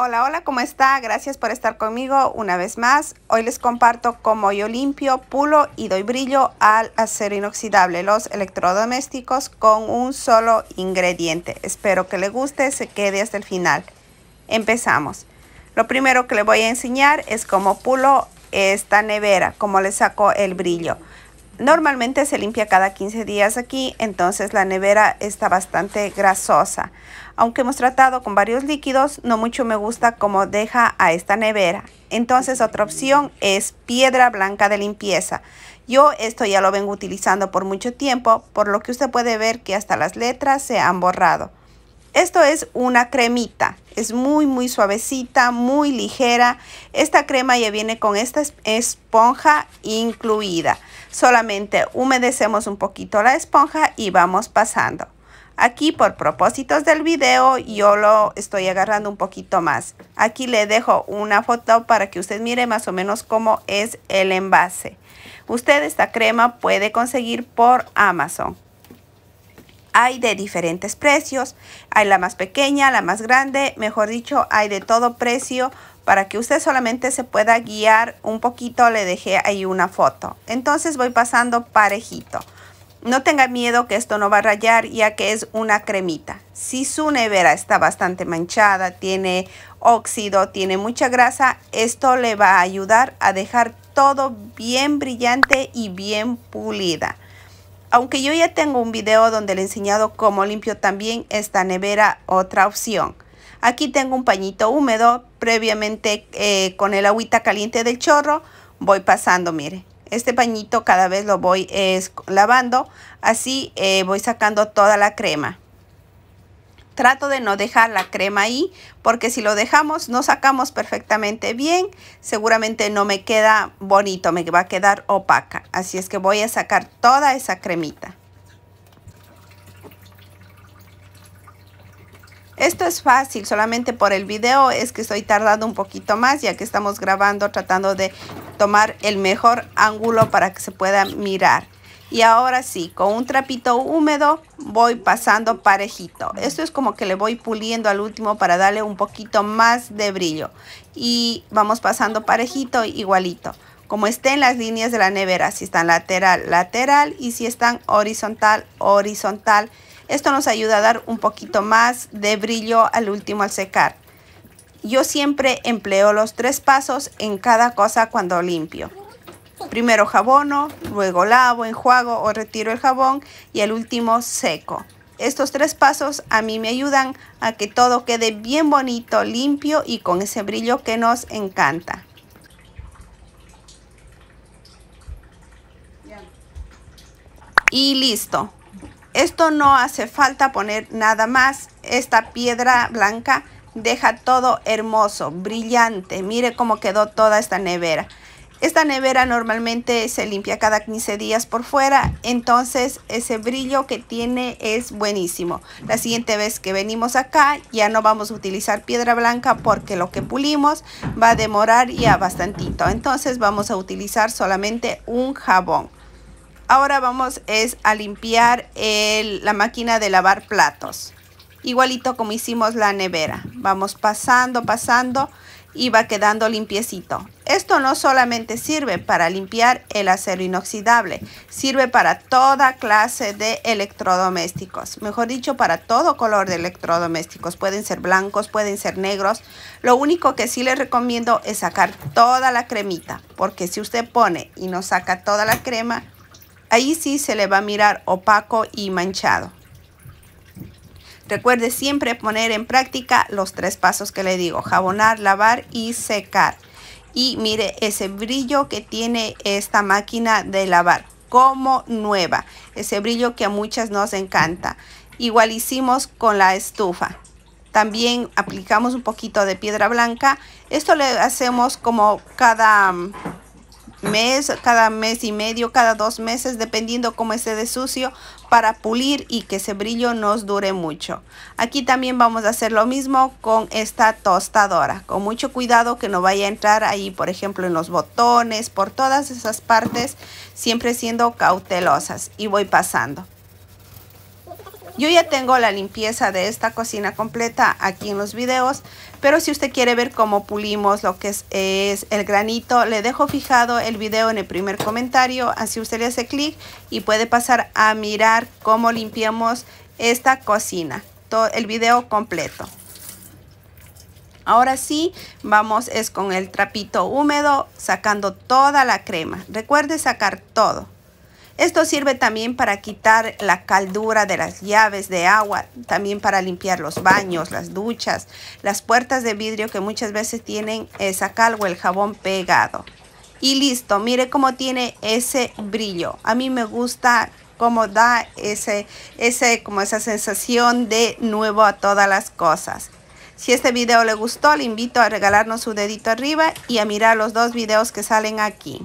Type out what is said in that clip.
Hola, hola, ¿cómo está? Gracias por estar conmigo una vez más. Hoy les comparto cómo yo limpio, pulo y doy brillo al acero inoxidable, los electrodomésticos con un solo ingrediente. Espero que le guste, se quede hasta el final. Empezamos. Lo primero que le voy a enseñar es cómo pulo esta nevera, cómo le saco el brillo. Normalmente se limpia cada 15 días aquí, entonces la nevera está bastante grasosa. Aunque hemos tratado con varios líquidos, no mucho me gusta cómo deja a esta nevera. Entonces otra opción es piedra blanca de limpieza. Yo esto ya lo vengo utilizando por mucho tiempo, por lo que usted puede ver que hasta las letras se han borrado. Esto es una cremita, es muy muy suavecita, muy ligera. Esta crema ya viene con esta esponja incluida. Solamente humedecemos un poquito la esponja y vamos pasando. Aquí por propósitos del video yo lo estoy agarrando un poquito más. Aquí le dejo una foto para que usted mire más o menos cómo es el envase. Usted esta crema puede conseguir por Amazon. Hay de diferentes precios, hay la más pequeña, la más grande, mejor dicho, hay de todo precio para que usted solamente se pueda guiar un poquito le dejé ahí una foto entonces voy pasando parejito no tenga miedo que esto no va a rayar ya que es una cremita. Si su nevera está bastante manchada, tiene óxido, tiene mucha grasa, esto le va a ayudar a dejar todo bien brillante y bien pulida. Aunque yo ya tengo un video donde le he enseñado cómo limpio también esta nevera, otra opción. Aquí tengo un pañito húmedo, previamente eh, con el agüita caliente del chorro, voy pasando, mire. Este pañito cada vez lo voy eh, lavando, así eh, voy sacando toda la crema. Trato de no dejar la crema ahí, porque si lo dejamos, no sacamos perfectamente bien, seguramente no me queda bonito, me va a quedar opaca. Así es que voy a sacar toda esa cremita. Esto es fácil, solamente por el video es que estoy tardando un poquito más ya que estamos grabando tratando de tomar el mejor ángulo para que se pueda mirar. Y ahora sí, con un trapito húmedo voy pasando parejito. Esto es como que le voy puliendo al último para darle un poquito más de brillo. Y vamos pasando parejito igualito. Como estén las líneas de la nevera, si están lateral, lateral y si están horizontal, horizontal. Esto nos ayuda a dar un poquito más de brillo al último al secar. Yo siempre empleo los tres pasos en cada cosa cuando limpio. Primero jabono, luego lavo, enjuago o retiro el jabón y el último seco. Estos tres pasos a mí me ayudan a que todo quede bien bonito, limpio y con ese brillo que nos encanta. Y listo. Esto no hace falta poner nada más. Esta piedra blanca deja todo hermoso, brillante. Mire cómo quedó toda esta nevera. Esta nevera normalmente se limpia cada 15 días por fuera, entonces ese brillo que tiene es buenísimo. La siguiente vez que venimos acá ya no vamos a utilizar piedra blanca porque lo que pulimos va a demorar ya bastantito. Entonces vamos a utilizar solamente un jabón. Ahora vamos es a limpiar la máquina de lavar platos. Igualito como hicimos la nevera. Vamos pasando, pasando y va quedando limpiecito. Esto no solamente sirve para limpiar el acero inoxidable, sirve para toda clase de electrodomésticos, mejor dicho, para todo color de electrodomésticos. Pueden ser blancos, pueden ser negros. Lo único que sí les recomiendo es sacar toda la cremita, porque si usted pone y no saca toda la crema, ahí sí se le va a mirar opaco y manchado. Recuerde siempre poner en práctica los tres pasos que le digo, jabonar, lavar y secar. Y mire ese brillo que tiene esta máquina de lavar, como nueva, ese brillo que a muchas nos encanta. Igual hicimos con la estufa. También aplicamos un poquito de piedra blanca. Esto le hacemos como cada mm, mes, cada mes y medio, cada dos meses, dependiendo cómo esté de sucio, para pulir y que ese brillo nos dure mucho. Aquí también vamos a hacer lo mismo con esta tostadora, con mucho cuidado que no vaya a entrar ahí, por ejemplo, en los botones, por todas esas partes, siempre siendo cautelosas y voy pasando. Yo ya tengo la limpieza de esta cocina completa aquí en los videos, pero si usted quiere ver cómo pulimos lo que es, el granito, le dejo fijado el video en el primer comentario, así usted le hace clic y puede pasar a mirar cómo limpiamos esta cocina, todo el video completo. Ahora sí, vamos es con el trapito húmedo sacando toda la crema. Recuerde sacar todo. Esto sirve también para quitar la caldura de las llaves de agua, también para limpiar los baños, las duchas, las puertas de vidrio que muchas veces tienen esa cal o el jabón pegado. Y listo, mire cómo tiene ese brillo. A mí me gusta cómo da ese, ese, como esa sensación de nuevo a todas las cosas. Si este video le gustó, le invito a regalarnos su dedito arriba y a mirar los dos videos que salen aquí.